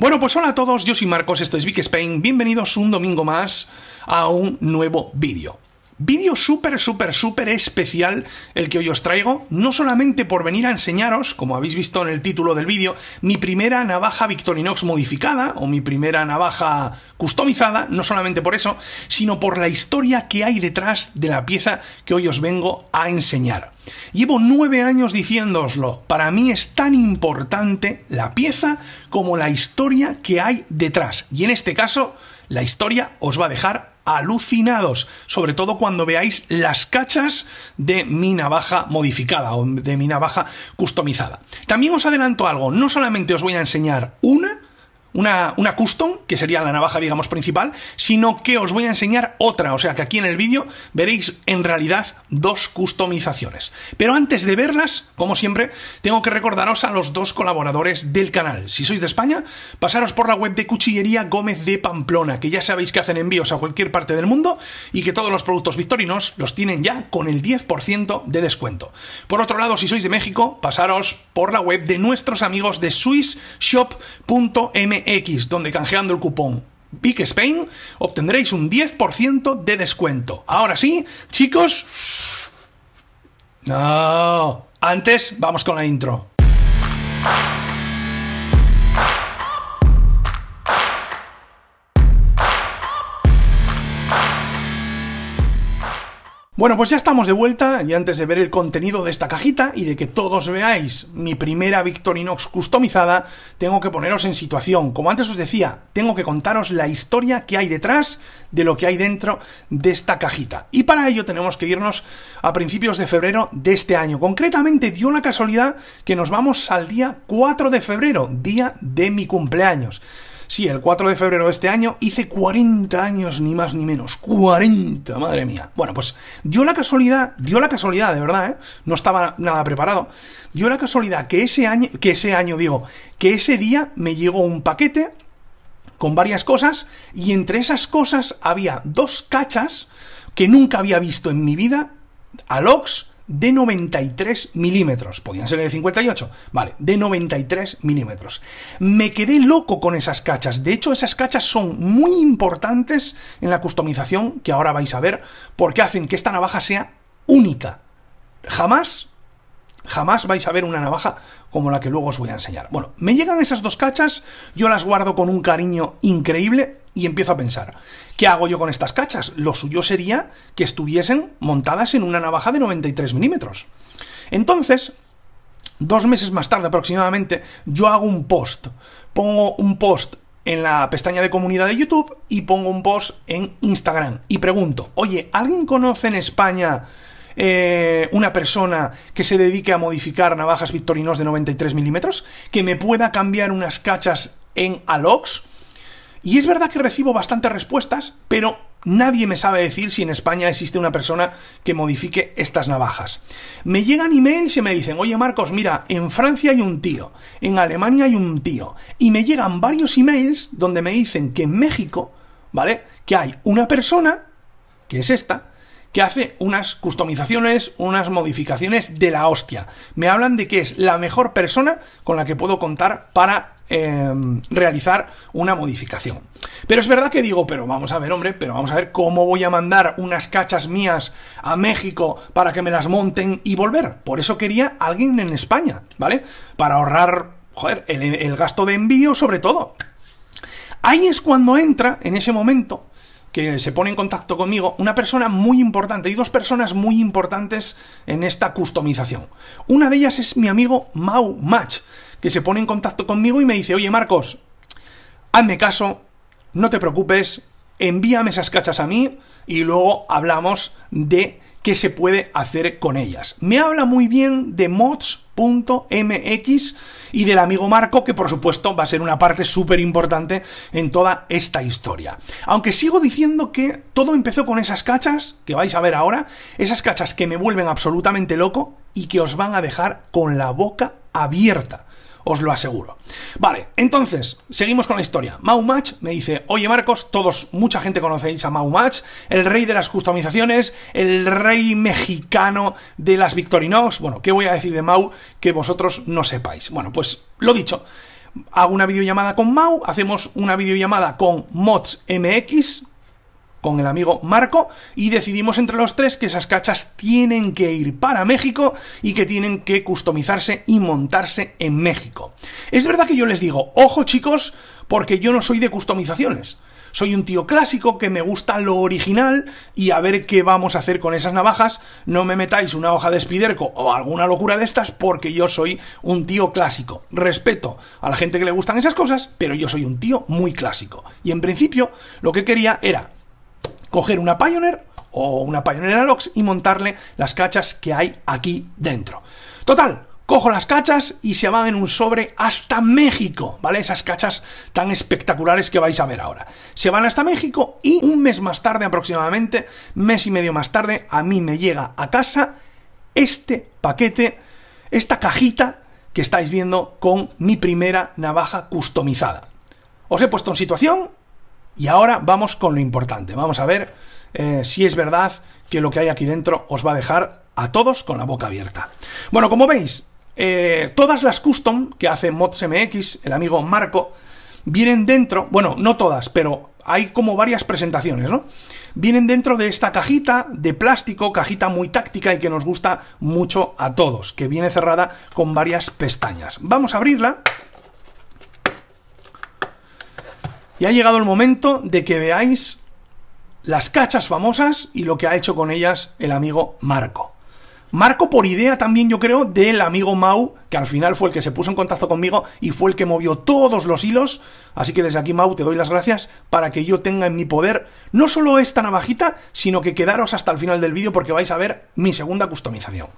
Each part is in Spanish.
Bueno, pues hola a todos, yo soy Marcos, esto es Big Spain, bienvenidos un domingo más a un nuevo vídeo. Vídeo súper, súper, súper especial el que hoy os traigo, no solamente por venir a enseñaros, como habéis visto en el título del vídeo, mi primera navaja Victorinox modificada o mi primera navaja customizada, no solamente por eso, sino por la historia que hay detrás de la pieza que hoy os vengo a enseñar. Llevo nueve años diciéndoslo, para mí es tan importante la pieza como la historia que hay detrás, y en este caso, la historia os va a dejar alucinados, sobre todo cuando veáis las cachas de mi navaja modificada o de mi navaja customizada. También os adelanto algo, no solamente os voy a enseñar una, una, custom, que sería la navaja, digamos, principal, sino que os voy a enseñar otra. O sea que aquí en el vídeo veréis en realidad dos customizaciones. Pero antes de verlas, como siempre, tengo que recordaros a los dos colaboradores del canal. Si sois de España, pasaros por la web de Cuchillería Gómez de Pamplona, que ya sabéis que hacen envíos a cualquier parte del mundo y que todos los productos victorinos los tienen ya con el 10% de descuento. Por otro lado, si sois de México, pasaros por la web de nuestros amigos de swissshop.m x donde canjeando el cupón Big Spain obtendréis un 10% de descuento. Ahora sí, chicos. No. Antes, vamos con la intro. Bueno, pues ya estamos de vuelta y antes de ver el contenido de esta cajita y de que todos veáis mi primera Victorinox customizada, tengo que poneros en situación. Como antes os decía, tengo que contaros la historia que hay detrás de lo que hay dentro de esta cajita. Y para ello tenemos que irnos a principios de febrero de este año. Concretamente dio la casualidad que nos vamos al día 4 de febrero, día de mi cumpleaños. Sí, el 4 de febrero de este año hice 40 años, ni más ni menos. 40, madre mía. Bueno, pues dio la casualidad, dio la casualidad, de verdad, ¿eh? No estaba nada preparado. Dio la casualidad que ese año, que ese año digo, que ese día me llegó un paquete con varias cosas y entre esas cosas había dos cachas que nunca había visto en mi vida, Alox de 93 milímetros. Podían ser de 58, vale, de 93 milímetros. Me quedé loco con esas cachas. De hecho, esas cachas son muy importantes en la customización que ahora vais a ver, porque hacen que esta navaja sea única. Jamás, jamás vais a ver una navaja como la que luego os voy a enseñar. Bueno, me llegan esas dos cachas, yo las guardo con un cariño increíble y empiezo a pensar. ¿Qué hago yo con estas cachas? Lo suyo sería que estuviesen montadas en una navaja de 93 milímetros. Entonces, dos meses más tarde aproximadamente, yo hago un post. Pongo un post en la pestaña de comunidad de YouTube y pongo un post en Instagram y pregunto, oye, ¿alguien conoce en España eh, una persona que se dedique a modificar navajas Victorinos de 93 milímetros? ¿Que me pueda cambiar unas cachas en Alox? Y es verdad que recibo bastantes respuestas, pero nadie me sabe decir si en España existe una persona que modifique estas navajas. Me llegan emails y me dicen, oye Marcos, mira, en Francia hay un tío, en Alemania hay un tío. Y me llegan varios emails donde me dicen que en México, ¿vale? Que hay una persona, que es esta, que hace unas customizaciones, unas modificaciones de la hostia. Me hablan de que es la mejor persona con la que puedo contar para em, realizar una modificación. Pero es verdad que digo, pero vamos a ver, hombre, pero vamos a ver cómo voy a mandar unas cachas mías a México para que me las monten y volver. Por eso quería alguien en España, ¿vale? Para ahorrar, joder, el gasto de envío sobre todo. Ahí es cuando entra, en ese momento, que se pone en contacto conmigo una persona muy importante y dos personas muy importantes en esta customización. Una de ellas es mi amigo Mau Match, que se pone en contacto conmigo y me dice, oye Marcos, hazme caso, no te preocupes, envíame esas cachas a mí y luego hablamos de que se puede hacer con ellas. Me habla muy bien de mods.mx y del amigo Marco, que por supuesto va a ser una parte súper importante en toda esta historia. Aunque sigo diciendo que todo empezó con esas cachas, que vais a ver ahora, esas cachas que me vuelven absolutamente loco y que os van a dejar con la boca abierta os lo aseguro. Vale, entonces, seguimos con la historia. Mau Match me dice, oye Marcos, todos, mucha gente conocéis a Mau Match, el rey de las customizaciones, el rey mexicano de las Victorinox. Bueno, ¿qué voy a decir de Mau que vosotros no sepáis? Bueno, pues lo dicho. Hago una videollamada con Mau, hacemos una videollamada con Mods MX, con el amigo Marco y decidimos entre los tres que esas cachas tienen que ir para México y que tienen que customizarse y montarse en México. Es verdad que yo les digo, ojo chicos, porque yo no soy de customizaciones. Soy un tío clásico que me gusta lo original y a ver qué vamos a hacer con esas navajas. No me metáis una hoja de spiderco o alguna locura de estas porque yo soy un tío clásico. Respeto a la gente que le gustan esas cosas, pero yo soy un tío muy clásico. Y en principio lo que quería era coger una Pioneer o una Pioneer Alox y montarle las cachas que hay aquí dentro. Total, cojo las cachas y se van en un sobre hasta México, ¿vale? Esas cachas tan espectaculares que vais a ver ahora. Se van hasta México y un mes más tarde aproximadamente, mes y medio más tarde, a mí me llega a casa este paquete, esta cajita que estáis viendo con mi primera navaja customizada. Os he puesto en situación, y ahora vamos con lo importante. Vamos a ver eh, si es verdad que lo que hay aquí dentro os va a dejar a todos con la boca abierta. Bueno, como veis, eh, todas las custom que hace MX, el amigo Marco, vienen dentro, bueno, no todas, pero hay como varias presentaciones, ¿no? Vienen dentro de esta cajita de plástico, cajita muy táctica y que nos gusta mucho a todos, que viene cerrada con varias pestañas. Vamos a abrirla Y ha llegado el momento de que veáis las cachas famosas y lo que ha hecho con ellas el amigo Marco. Marco por idea también yo creo del amigo Mau, que al final fue el que se puso en contacto conmigo y fue el que movió todos los hilos. Así que desde aquí Mau te doy las gracias para que yo tenga en mi poder no solo esta navajita, sino que quedaros hasta el final del vídeo porque vais a ver mi segunda customización.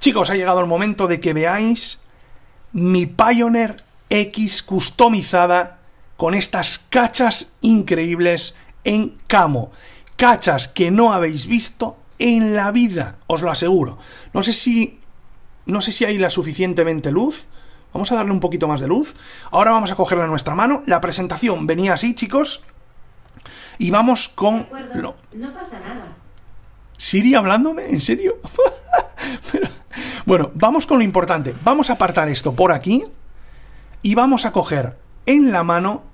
Chicos, ha llegado el momento de que veáis mi Pioneer X customizada con estas cachas increíbles en camo. Cachas que no habéis visto en la vida, os lo aseguro. No sé si no sé si hay la suficientemente luz. Vamos a darle un poquito más de luz. Ahora vamos a cogerla en nuestra mano. La presentación venía así, chicos. Y vamos con... No pasa nada. ¿Siri hablándome? ¿En serio? Bueno, vamos con lo importante. Vamos a apartar esto por aquí. Y vamos a coger en la mano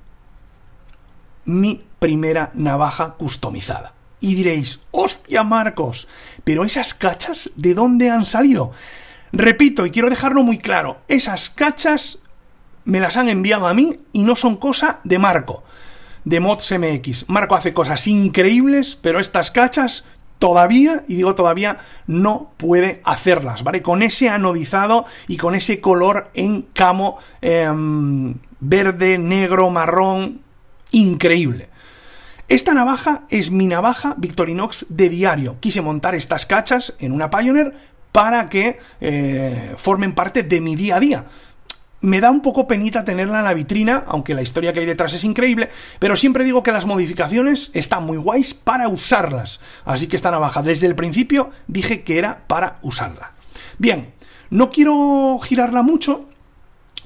mi primera navaja customizada. Y diréis, hostia Marcos, pero esas cachas, ¿de dónde han salido? Repito, y quiero dejarlo muy claro, esas cachas me las han enviado a mí y no son cosa de Marco, de Mods MX. Marco hace cosas increíbles, pero estas cachas todavía, y digo todavía, no puede hacerlas, ¿vale? Con ese anodizado y con ese color en camo em, verde, negro, marrón, increíble. Esta navaja es mi navaja Victorinox de diario. Quise montar estas cachas en una Pioneer para que eh, formen parte de mi día a día me da un poco penita tenerla en la vitrina, aunque la historia que hay detrás es increíble, pero siempre digo que las modificaciones están muy guays para usarlas, así que está navaja. Desde el principio dije que era para usarla. Bien, no quiero girarla mucho,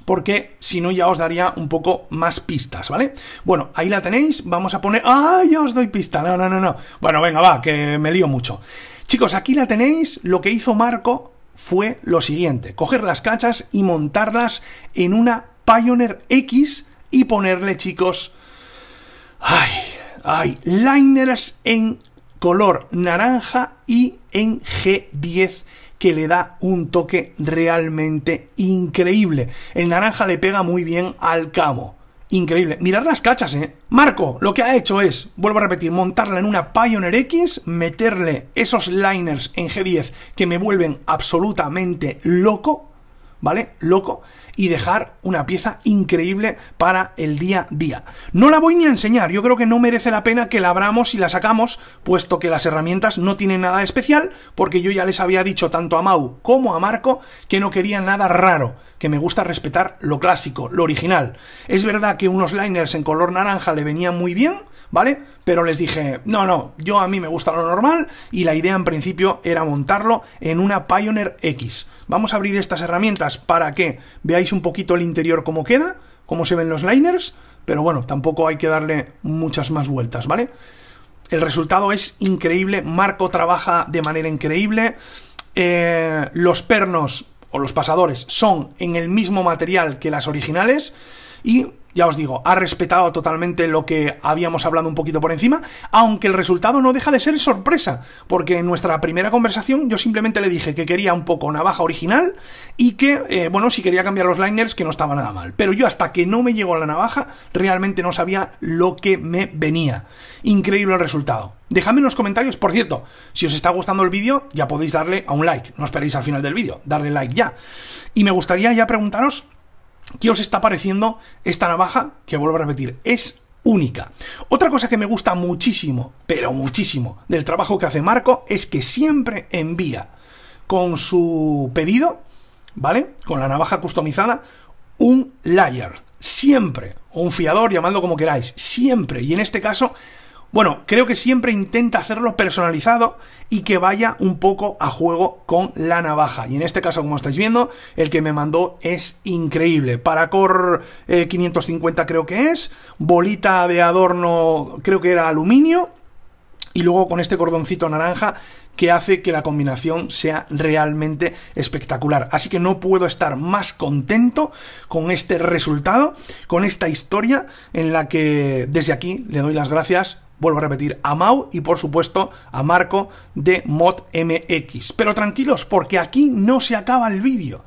porque si no ya os daría un poco más pistas, ¿vale? Bueno, ahí la tenéis, vamos a poner... ¡Ah, ya os doy pista! No, no, no, no. Bueno, venga, va, que me lío mucho. Chicos, aquí la tenéis, lo que hizo Marco fue lo siguiente, coger las cachas y montarlas en una Pioneer X y ponerle, chicos, ay, ay, liners en color naranja y en G10 que le da un toque realmente increíble. El naranja le pega muy bien al camo. Increíble. Mirad las cachas, ¿eh? Marco, lo que ha hecho es, vuelvo a repetir, montarla en una Pioneer X, meterle esos liners en G10 que me vuelven absolutamente loco, ¿vale? Loco y dejar una pieza increíble para el día a día. No la voy ni a enseñar, yo creo que no merece la pena que la abramos y la sacamos, puesto que las herramientas no tienen nada especial, porque yo ya les había dicho tanto a Mau como a Marco que no quería nada raro, que me gusta respetar lo clásico, lo original. Es verdad que unos liners en color naranja le venían muy bien, ¿vale? Pero les dije, no, no, yo a mí me gusta lo normal y la idea en principio era montarlo en una Pioneer X. Vamos a abrir estas herramientas para que veáis un poquito el interior cómo queda, cómo se ven los liners, pero bueno, tampoco hay que darle muchas más vueltas, ¿vale? El resultado es increíble, Marco trabaja de manera increíble, eh, los pernos o los pasadores son en el mismo material que las originales y ya os digo, ha respetado totalmente lo que habíamos hablado un poquito por encima, aunque el resultado no deja de ser sorpresa, porque en nuestra primera conversación yo simplemente le dije que quería un poco navaja original y que, eh, bueno, si quería cambiar los liners, que no estaba nada mal. Pero yo hasta que no me llegó la navaja, realmente no sabía lo que me venía. Increíble el resultado. Dejadme en los comentarios, por cierto, si os está gustando el vídeo, ya podéis darle a un like, no esperéis al final del vídeo, darle like ya. Y me gustaría ya preguntaros ¿Qué os está pareciendo esta navaja? Que vuelvo a repetir, es única. Otra cosa que me gusta muchísimo, pero muchísimo, del trabajo que hace Marco es que siempre envía con su pedido, ¿vale? Con la navaja customizada, un layer. Siempre. O un fiador, llamadlo como queráis. Siempre. Y en este caso bueno, creo que siempre intenta hacerlo personalizado y que vaya un poco a juego con la navaja. Y en este caso, como estáis viendo, el que me mandó es increíble. Para cor 550 creo que es, bolita de adorno creo que era aluminio, y luego con este cordoncito naranja que hace que la combinación sea realmente espectacular. Así que no puedo estar más contento con este resultado, con esta historia en la que desde aquí le doy las gracias vuelvo a repetir, a Mau y por supuesto a Marco de Mod MX. Pero tranquilos, porque aquí no se acaba el vídeo.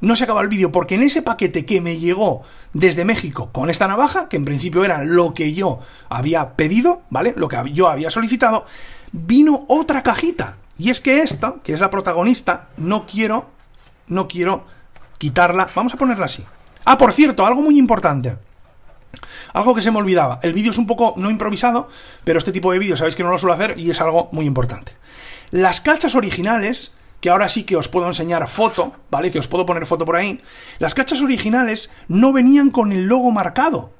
No se acaba el vídeo, porque en ese paquete que me llegó desde México con esta navaja, que en principio era lo que yo había pedido, ¿vale? Lo que yo había solicitado, vino otra cajita. Y es que esta, que es la protagonista, no quiero, no quiero quitarla. Vamos a ponerla así. Ah, por cierto, algo muy importante. Algo que se me olvidaba. El vídeo es un poco no improvisado, pero este tipo de vídeos sabéis que no lo suelo hacer y es algo muy importante. Las cachas originales, que ahora sí que os puedo enseñar foto, ¿vale? Que os puedo poner foto por ahí. Las cachas originales no venían con el logo marcado.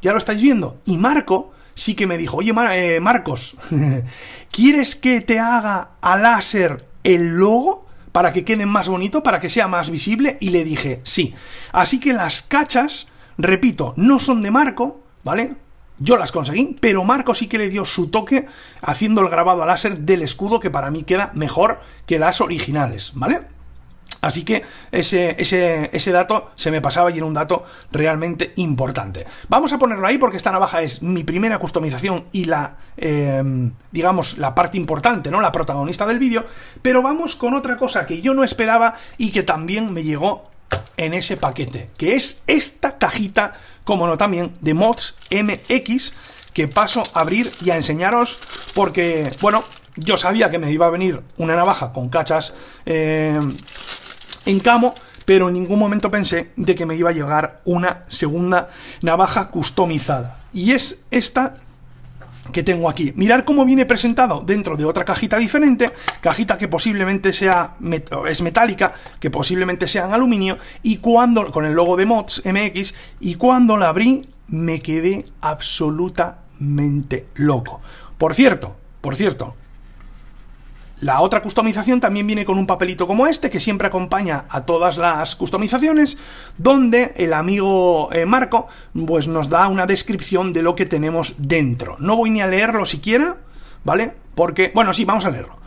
Ya lo estáis viendo. Y Marco sí que me dijo, oye eh, Marcos, ¿quieres que te haga a láser el logo? Para que quede más bonito, para que sea más visible. Y le dije, sí. Así que las cachas repito, no son de Marco, ¿vale? Yo las conseguí, pero Marco sí que le dio su toque haciendo el grabado a láser del escudo que para mí queda mejor que las originales, ¿vale? Así que ese, ese, ese dato se me pasaba y era un dato realmente importante. Vamos a ponerlo ahí porque esta navaja es mi primera customización y la, em, digamos, la parte importante, ¿no? La protagonista del vídeo. Pero vamos con otra cosa que yo no esperaba y que también me llegó en ese paquete, que es esta cajita, como no también, de Mods MX, que paso a abrir y a enseñaros, porque, bueno, yo sabía que me iba a venir una navaja con cachas eh, en camo, pero en ningún momento pensé de que me iba a llegar una segunda navaja customizada. Y es esta que tengo aquí. Mirar cómo viene presentado dentro de otra cajita diferente, cajita que posiblemente sea es metálica, que posiblemente sea en aluminio, y cuando, con el logo de Mods MX, y cuando la abrí me quedé absolutamente loco. Por cierto, por cierto, la otra customización también viene con un papelito como este, que siempre acompaña a todas las customizaciones, donde el amigo eh, Marco pues nos da una descripción de lo que tenemos dentro. No voy ni a leerlo siquiera, ¿vale? Porque, bueno, sí, vamos a leerlo.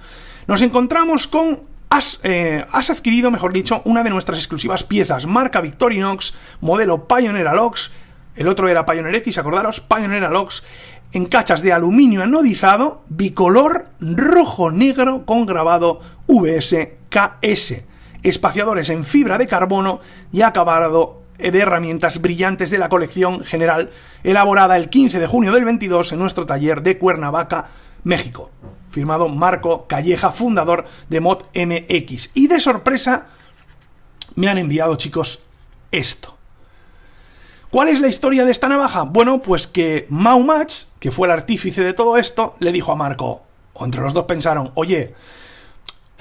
Nos encontramos con Has, eh, has, adquirido, mejor dicho, una de nuestras exclusivas piezas, marca Victorinox, modelo Pioneer Alox, el otro era Pioneer X, acordaros, Pioneer Alox, en cachas de aluminio anodizado bicolor rojo-negro con grabado VSKS, espaciadores en fibra de carbono y acabado de herramientas brillantes de la colección general, elaborada el 15 de junio del 22 en nuestro taller de Cuernavaca, México. Firmado Marco Calleja, fundador de Mod MX. Y de sorpresa, me han enviado, chicos, esto. ¿Cuál es la historia de esta navaja? Bueno, pues que match que fue el artífice de todo esto, le dijo a Marco, o entre los dos pensaron, oye,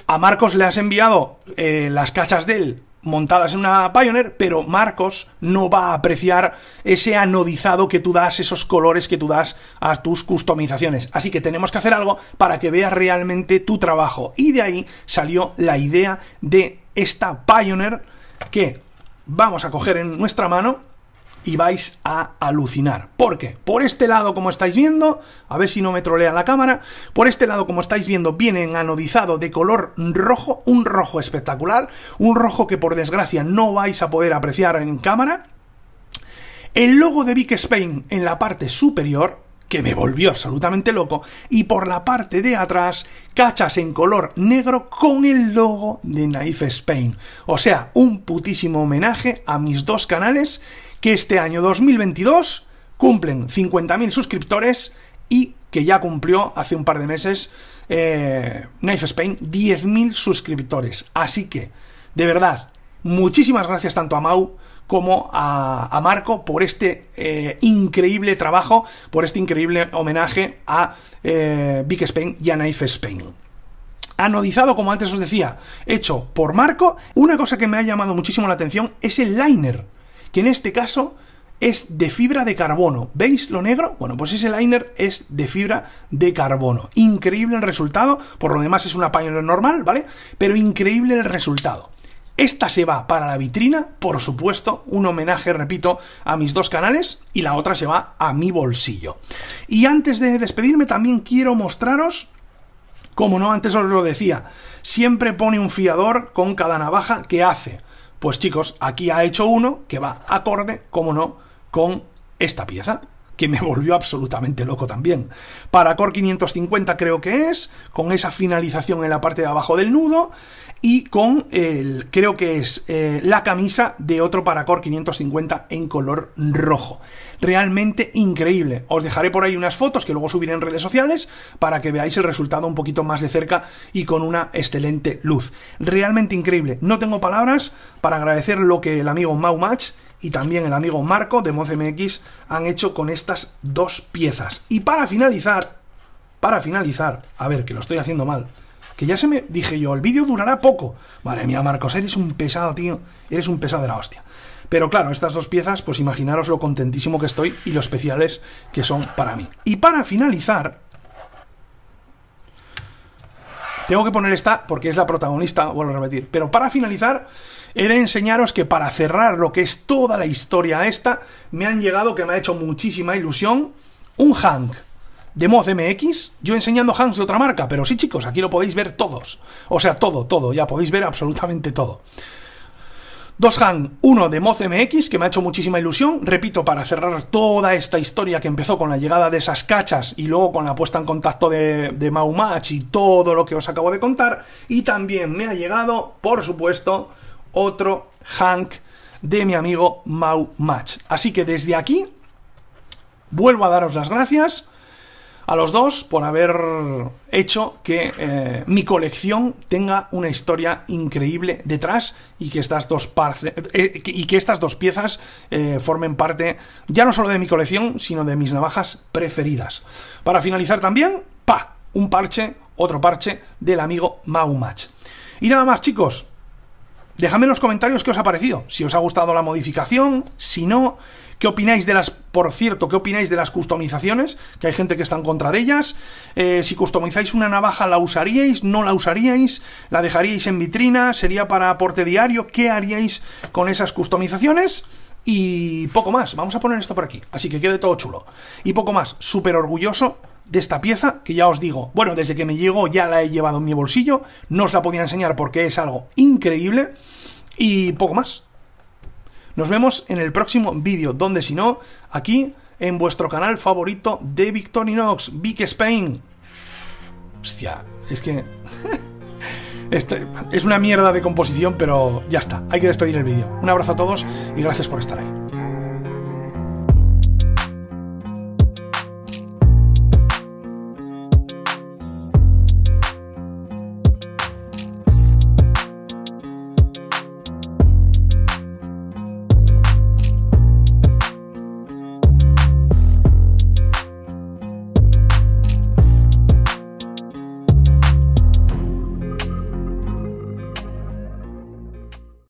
a Marcos le has enviado eh, las cachas de él montadas en una Pioneer, pero Marcos no va a apreciar ese anodizado que tú das, esos colores que tú das a tus customizaciones. Así que tenemos que hacer algo para que veas realmente tu trabajo. Y de ahí salió la idea de esta Pioneer que vamos a coger en nuestra mano y vais a alucinar. ¿Por qué? Por este lado, como estáis viendo, a ver si no me trolea la cámara, por este lado, como estáis viendo, viene anodizado de color rojo, un rojo espectacular, un rojo que por desgracia no vais a poder apreciar en cámara. El logo de Big Spain en la parte superior, que me volvió absolutamente loco, y por la parte de atrás, cachas en color negro con el logo de Naif Spain. O sea, un putísimo homenaje a mis dos canales que este año 2022 cumplen 50.000 suscriptores y que ya cumplió hace un par de meses eh, Knife Spain 10.000 suscriptores. Así que, de verdad, muchísimas gracias tanto a Mau como a, Marco por este eh, increíble trabajo, por este increíble homenaje a Big eh, Spain y a Knife Spain. Anodizado, como antes os decía, hecho por Marco. Una cosa que me ha llamado muchísimo la atención es el liner que en este caso es de fibra de carbono. ¿Veis lo negro? Bueno, pues ese liner es de fibra de carbono. Increíble el resultado, por lo demás es una pañuelo normal, ¿vale? Pero increíble el resultado. Esta se va para la vitrina, por supuesto, un homenaje, repito, a mis dos canales, y la otra se va a mi bolsillo. Y antes de despedirme, también quiero mostraros, como no, antes os lo decía, siempre pone un fiador con cada navaja que hace. Pues chicos, aquí ha hecho uno que va acorde, como no, con esta pieza, que me volvió absolutamente loco también. Para Core 550 creo que es, con esa finalización en la parte de abajo del nudo, y con el, creo que es eh, la camisa de otro paracord 550 en color rojo. Realmente increíble. Os dejaré por ahí unas fotos que luego subiré en redes sociales para que veáis el resultado un poquito más de cerca y con una excelente luz. Realmente increíble. No tengo palabras para agradecer lo que el amigo Mau Match y también el amigo Marco de MozMX han hecho con estas dos piezas. Y para finalizar, para finalizar, a ver que lo estoy haciendo mal que ya se me dije yo, el vídeo durará poco. Madre mía, Marcos, eres un pesado, tío. Eres un pesado de la hostia. Pero claro, estas dos piezas, pues imaginaros lo contentísimo que estoy y lo especiales que son para mí. Y para finalizar, tengo que poner esta porque es la protagonista, vuelvo a repetir. Pero para finalizar, he de enseñaros que para cerrar lo que es toda la historia esta, me han llegado, que me ha hecho muchísima ilusión, un Hank de MOZ MX, yo enseñando Hans de otra marca, pero sí chicos, aquí lo podéis ver todos. O sea, todo, todo, ya podéis ver absolutamente todo. Dos Han, uno de Moz MX, que me ha hecho muchísima ilusión, repito, para cerrar toda esta historia que empezó con la llegada de esas cachas y luego con la puesta en contacto de, de Match y todo lo que os acabo de contar. Y también me ha llegado, por supuesto, otro Hank de mi amigo Mau Match. Así que desde aquí, vuelvo a daros las gracias a los dos por haber hecho que eh, mi colección tenga una historia increíble detrás y que estas dos, eh, y que estas dos piezas eh, formen parte ya no solo de mi colección, sino de mis navajas preferidas. Para finalizar también, pa, un parche, otro parche del amigo Maumach. Y nada más chicos, Dejadme en los comentarios qué os ha parecido, si os ha gustado la modificación, si no, qué opináis de las, por cierto, qué opináis de las customizaciones, que hay gente que está en contra de ellas, eh, si customizáis una navaja, ¿la usaríais? ¿No la usaríais? ¿La dejaríais en vitrina? ¿Sería para aporte diario? ¿Qué haríais con esas customizaciones? y poco más. Vamos a poner esto por aquí, así que quede todo chulo. Y poco más, súper orgulloso de esta pieza, que ya os digo, bueno, desde que me llegó ya la he llevado en mi bolsillo, no os la podía enseñar porque es algo increíble y poco más. Nos vemos en el próximo vídeo, donde si no, aquí en vuestro canal favorito de Victorinox, Big Spain. Hostia, es que... es una mierda de composición, pero ya está, hay que despedir el vídeo. Un abrazo a todos y gracias por estar ahí.